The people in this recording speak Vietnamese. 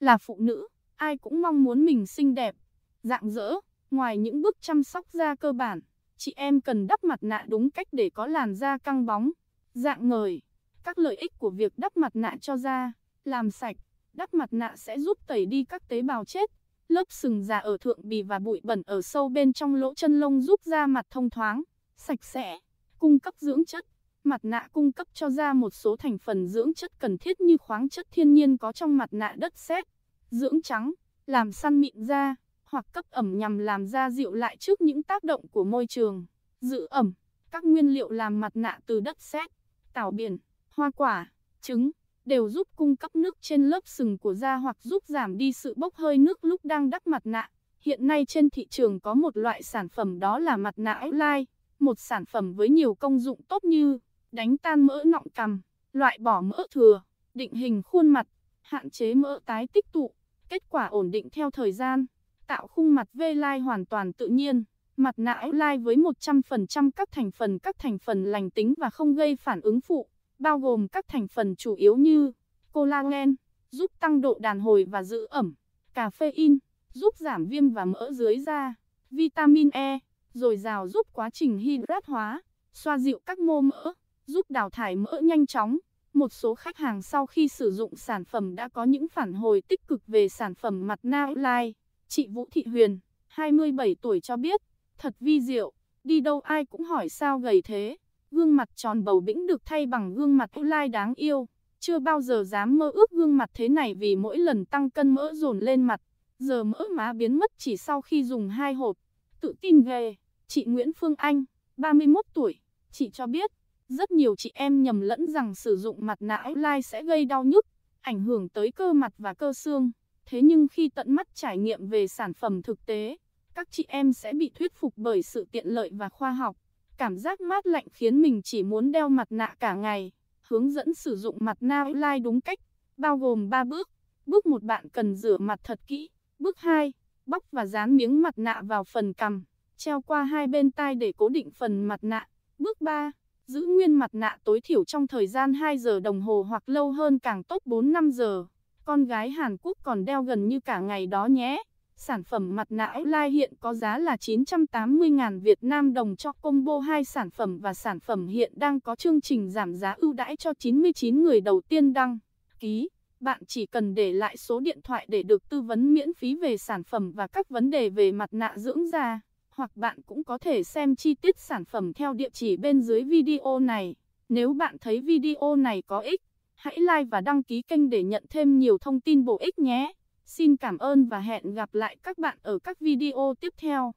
Là phụ nữ, ai cũng mong muốn mình xinh đẹp, dạng dỡ, ngoài những bước chăm sóc da cơ bản, chị em cần đắp mặt nạ đúng cách để có làn da căng bóng, dạng ngời. Các lợi ích của việc đắp mặt nạ cho da, làm sạch, đắp mặt nạ sẽ giúp tẩy đi các tế bào chết, lớp sừng già ở thượng bì và bụi bẩn ở sâu bên trong lỗ chân lông giúp da mặt thông thoáng, sạch sẽ, cung cấp dưỡng chất. Mặt nạ cung cấp cho da một số thành phần dưỡng chất cần thiết như khoáng chất thiên nhiên có trong mặt nạ đất sét, dưỡng trắng, làm săn mịn da, hoặc cấp ẩm nhằm làm da dịu lại trước những tác động của môi trường, giữ ẩm. Các nguyên liệu làm mặt nạ từ đất sét, tảo biển, hoa quả, trứng đều giúp cung cấp nước trên lớp sừng của da hoặc giúp giảm đi sự bốc hơi nước lúc đang đắp mặt nạ. Hiện nay trên thị trường có một loại sản phẩm đó là mặt nạ outline, một sản phẩm với nhiều công dụng tốt như đánh tan mỡ nọng cằm, loại bỏ mỡ thừa, định hình khuôn mặt, hạn chế mỡ tái tích tụ, kết quả ổn định theo thời gian, tạo khung mặt V lai hoàn toàn tự nhiên, mặt nạ L lai với 100% các thành phần các thành phần lành tính và không gây phản ứng phụ, bao gồm các thành phần chủ yếu như collagen, giúp tăng độ đàn hồi và giữ ẩm, caffeine, giúp giảm viêm và mỡ dưới da, vitamin E, dồi dào giúp quá trình hydrat hóa, xoa dịu các mô mỡ giúp đào thải mỡ nhanh chóng. Một số khách hàng sau khi sử dụng sản phẩm đã có những phản hồi tích cực về sản phẩm mặt na online. Chị Vũ Thị Huyền, 27 tuổi cho biết, thật vi diệu, đi đâu ai cũng hỏi sao gầy thế. Gương mặt tròn bầu bĩnh được thay bằng gương mặt online đáng yêu. Chưa bao giờ dám mơ ước gương mặt thế này vì mỗi lần tăng cân mỡ dồn lên mặt. Giờ mỡ má biến mất chỉ sau khi dùng hai hộp. Tự tin ghê, chị Nguyễn Phương Anh, 31 tuổi, chị cho biết. Rất nhiều chị em nhầm lẫn rằng sử dụng mặt nạ lai sẽ gây đau nhức, ảnh hưởng tới cơ mặt và cơ xương. Thế nhưng khi tận mắt trải nghiệm về sản phẩm thực tế, các chị em sẽ bị thuyết phục bởi sự tiện lợi và khoa học. Cảm giác mát lạnh khiến mình chỉ muốn đeo mặt nạ cả ngày. Hướng dẫn sử dụng mặt nạ lai đúng cách, bao gồm 3 bước. Bước 1 bạn cần rửa mặt thật kỹ. Bước 2, bóc và dán miếng mặt nạ vào phần cằm, treo qua hai bên tai để cố định phần mặt nạ. Bước 3, Giữ nguyên mặt nạ tối thiểu trong thời gian 2 giờ đồng hồ hoặc lâu hơn càng tốt 4-5 giờ. Con gái Hàn Quốc còn đeo gần như cả ngày đó nhé. Sản phẩm mặt nạ Outline hiện có giá là 980.000 Việt Nam đồng cho combo hai sản phẩm và sản phẩm hiện đang có chương trình giảm giá ưu đãi cho 99 người đầu tiên đăng ký. Bạn chỉ cần để lại số điện thoại để được tư vấn miễn phí về sản phẩm và các vấn đề về mặt nạ dưỡng da hoặc bạn cũng có thể xem chi tiết sản phẩm theo địa chỉ bên dưới video này. Nếu bạn thấy video này có ích, hãy like và đăng ký kênh để nhận thêm nhiều thông tin bổ ích nhé. Xin cảm ơn và hẹn gặp lại các bạn ở các video tiếp theo.